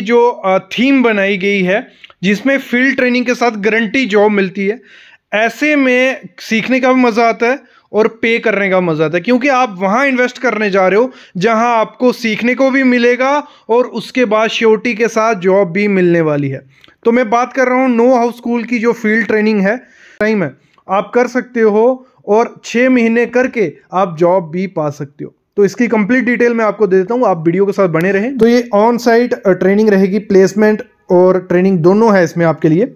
जो थीम बनाई गई है जिसमें फील्ड ट्रेनिंग के साथ गारंटी जॉब मिलती है ऐसे में सीखने का भी मज़ा आता है और पे करने का मज़ा आता है क्योंकि आप वहां इन्वेस्ट करने जा रहे हो जहां आपको सीखने को भी मिलेगा और उसके बाद श्योरिटी के साथ जॉब भी मिलने वाली है तो मैं बात कर रहा हूं नो हाउस स्कूल की जो फील्ड ट्रेनिंग है टाइम है आप कर सकते हो और छह महीने करके आप जॉब भी पा सकते हो तो इसकी कंप्लीट डिटेल मैं आपको दे देता हूँ आप वीडियो के साथ बने रहें तो ये ऑन साइट ट्रेनिंग रहेगी प्लेसमेंट और ट्रेनिंग दोनों है इसमें आपके लिए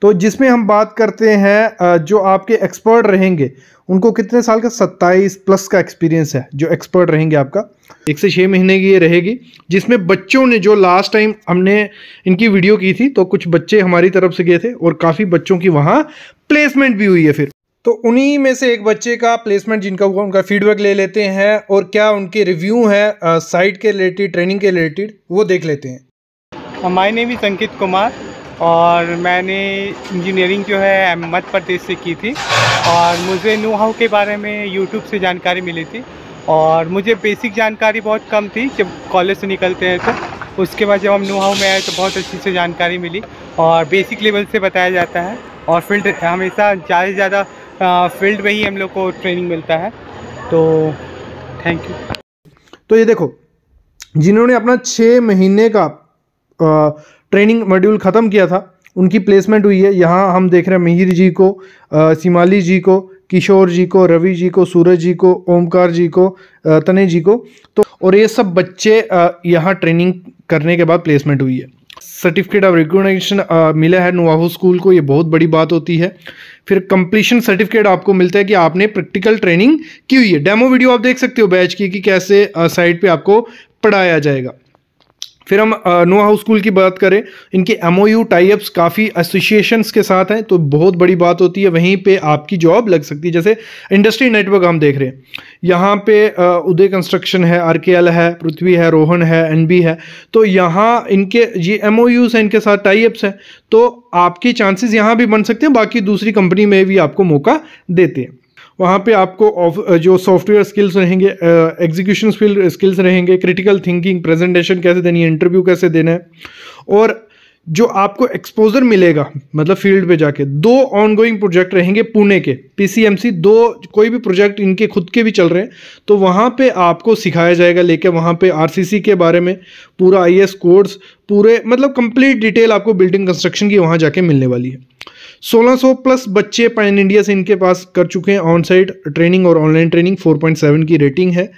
तो जिसमें हम बात करते हैं uh, जो आपके एक्सपर्ट रहेंगे उनको कितने साल का सत्ताईस प्लस का एक्सपीरियंस है जो एक्सपर्ट रहेंगे आपका एक से छः महीने की ये रहेगी जिसमें बच्चों ने जो लास्ट टाइम हमने इनकी वीडियो की थी तो कुछ बच्चे हमारी तरफ से गए थे और काफ़ी बच्चों की वहाँ प्लेसमेंट भी हुई है फिर तो उन्हीं में से एक बच्चे का प्लेसमेंट जिनका हुआ उनका फीडबैक ले लेते हैं और क्या उनके रिव्यू हैं साइट के रिलेटेड ट्रेनिंग के रिलेटेड वो देख लेते हैं माय नेम भी संकेत कुमार और मैंने इंजीनियरिंग जो है मध्य प्रदेश से की थी और मुझे नो हाउ के बारे में यूट्यूब से जानकारी मिली थी और मुझे बेसिक जानकारी बहुत कम थी जब कॉलेज से निकलते हैं तो उसके बाद जब हम नो हाउ में आए तो बहुत अच्छी से जानकारी मिली और बेसिक लेवल से बताया जाता है और फील्ड हमेशा ज़्यादा से ज़्यादा फील्ड में ही हम लोग को ट्रेनिंग मिलता है तो थैंक यू तो ये देखो जिन्होंने अपना छः महीने का आ, ट्रेनिंग मॉड्यूल ख़त्म किया था उनकी प्लेसमेंट हुई है यहाँ हम देख रहे हैं मिहिर जी को सिमाली जी को किशोर जी को रवि जी को सूरज जी को ओमकार जी को तने जी को तो और ये सब बच्चे यहाँ ट्रेनिंग करने के बाद प्लेसमेंट हुई है सर्टिफिकेट ऑफ रिकोगनाइजेशन मिला है नुआहो स्कूल को ये बहुत बड़ी बात होती है फिर कंप्लीशन सर्टिफिकेट आपको मिलता है कि आपने प्रैक्टिकल ट्रेनिंग की हुई है डेमो वीडियो आप देख सकते हो बैच की कि कैसे साइट uh, पे आपको पढ़ाया जाएगा फिर हम नो हाउस स्कूल की बात करें इनके एम ओ यू टाइप्स काफ़ी एसोसिएशंस के साथ हैं तो बहुत बड़ी बात होती है वहीं पे आपकी जॉब लग सकती है जैसे इंडस्ट्री नेटवर्क हम देख रहे हैं यहाँ पे उदय कंस्ट्रक्शन है आर के एल है पृथ्वी है रोहन है एन बी है तो यहाँ इनके ये एम ओ यूज़ हैं इनके साथ टाइप्स हैं तो आपके चांसेस यहाँ भी बन सकते हैं बाकी दूसरी कंपनी में भी आपको मौका देते हैं वहाँ पे आपको जो सॉफ्टवेयर स्किल्स रहेंगे एग्जीक्यूशन स्किल्स रहेंगे क्रिटिकल थिंकिंग प्रेजेंटेशन कैसे देनी है इंटरव्यू कैसे देना है और जो आपको एक्सपोजर मिलेगा मतलब फील्ड पे जाके दो ऑनगोइंग प्रोजेक्ट रहेंगे पुणे के पीसीएमसी दो कोई भी प्रोजेक्ट इनके खुद के भी चल रहे हैं तो वहाँ पे आपको सिखाया जाएगा लेके वहाँ पे आरसीसी के बारे में पूरा आईएएस कोर्स पूरे मतलब कंप्लीट डिटेल आपको बिल्डिंग कंस्ट्रक्शन की वहाँ जाके मिलने वाली है 1600 प्लस बच्चे पैन इंडिया से इनके पास कर चुके हैं ऑन साइड ट्रेनिंग और ऑनलाइन ट्रेनिंग 4.7 की रेटिंग है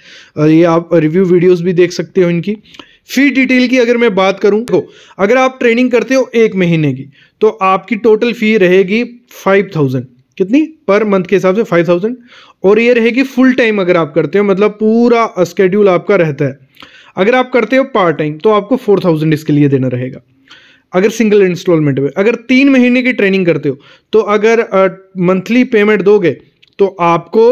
ये आप रिव्यू वीडियोस भी देख सकते हो इनकी फी डिटेल की अगर मैं बात करूं तो अगर आप ट्रेनिंग करते हो एक महीने की तो आपकी टोटल फ़ी रहेगी 5000 कितनी पर मंथ के हिसाब से 5000 और ये रहेगी फुल टाइम अगर आप करते हो मतलब पूरा स्केड्यूल आपका रहता है अगर आप करते हो पार्ट टाइम तो आपको फोर इसके लिए देना रहेगा अगर सिंगल इंस्टॉलमेंट में अगर तीन महीने की ट्रेनिंग करते हो तो अगर मंथली पेमेंट दोगे तो आपको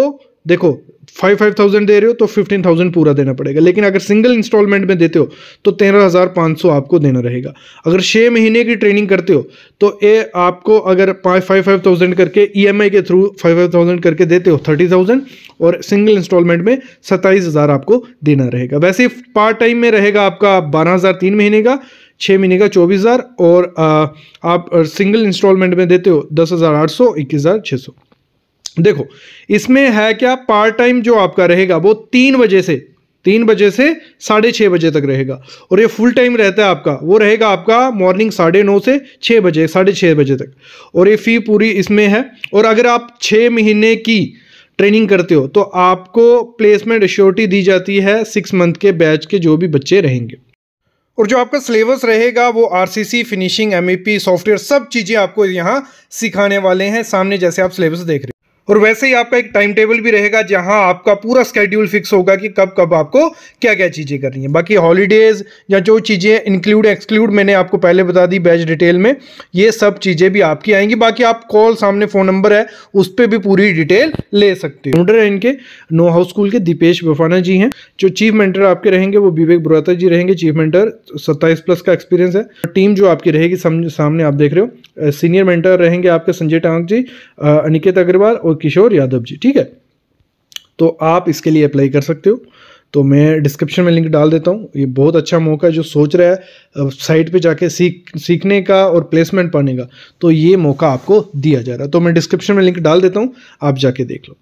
देखो फाइव फाइव थाउजेंड दे रहे हो तो फिफ्टीन थाउजेंड पूरा देना पड़ेगा लेकिन अगर सिंगल इंस्टॉलमेंट में देते हो तो तेरह हज़ार पाँच सौ आपको देना रहेगा अगर छः महीने की ट्रेनिंग करते हो तो ए आपको अगर पाँच फाइव फाइव थाउजेंड करके ईएमआई e के थ्रू फाइव फाइव थाउजेंड करके देते हो थर्टी थाउजेंड और सिंगल इंस्टॉलमेंट में सत्ताईस हज़ार आपको देना रहेगा वैसे पार्ट टाइम में रहेगा आपका बारह हज़ार तीन महीने का छः महीने का चौबीस हज़ार और आप सिंगल इंस्टॉलमेंट में देते हो दस हज़ार आठ सौ इक्कीस हज़ार छः सौ देखो इसमें है क्या पार्ट टाइम जो आपका रहेगा वो तीन बजे से तीन बजे से साढ़े छः बजे तक रहेगा और ये फुल टाइम रहता है आपका वो रहेगा आपका मॉर्निंग साढ़े नौ से छः बजे साढ़े छः बजे तक और ये फ़ी पूरी इसमें है और अगर आप छः महीने की ट्रेनिंग करते हो तो आपको प्लेसमेंट श्योरिटी दी जाती है सिक्स मंथ के बैच के जो भी बच्चे रहेंगे और जो आपका सिलेबस रहेगा वो आरसीसी फिनिशिंग एमईपी सॉफ्टवेयर सब चीज़ें आपको यहाँ सिखाने वाले हैं सामने जैसे आप सिलेबस देख रहे हैं और वैसे ही आपका एक टाइम टेबल भी रहेगा जहां आपका पूरा स्केड्यूल फिक्स होगा कि कब कब आपको क्या क्या चीज़ें करनी है बाकी हॉलीडेज़ या जो चीज़ें इंक्लूड एक्सक्लूड मैंने आपको पहले बता दी बैच डिटेल में ये सब चीज़ें भी आपकी आएंगी बाकी आप कॉल सामने फ़ोन नंबर है उस पर भी पूरी डिटेल ले सकते हो ऑर्डर है इनके नो हाउस स्कूल के दीपेश बफाना जी हैं जो चीफ मेंटर आपके रहेंगे वो विवेक बुराता जी रहेंगे चीफ मेंटर सत्ताईस प्लस का एक्सपीरियंस है टीम जो आपकी रहेगी सामने आप देख रहे हो सीनियर मेंटर रहेंगे आपके संजय टांग जी अनिकेत अग्रवाल और किशोर यादव जी ठीक है तो आप इसके लिए अप्लाई कर सकते हो तो मैं डिस्क्रिप्शन में लिंक डाल देता हूँ ये बहुत अच्छा मौका है जो सोच रहा है साइट पे जाके सीख सीखने का और प्लेसमेंट पाने का तो ये मौका आपको दिया जा रहा है तो मैं डिस्क्रिप्शन में लिंक डाल देता हूँ आप जाके देख लो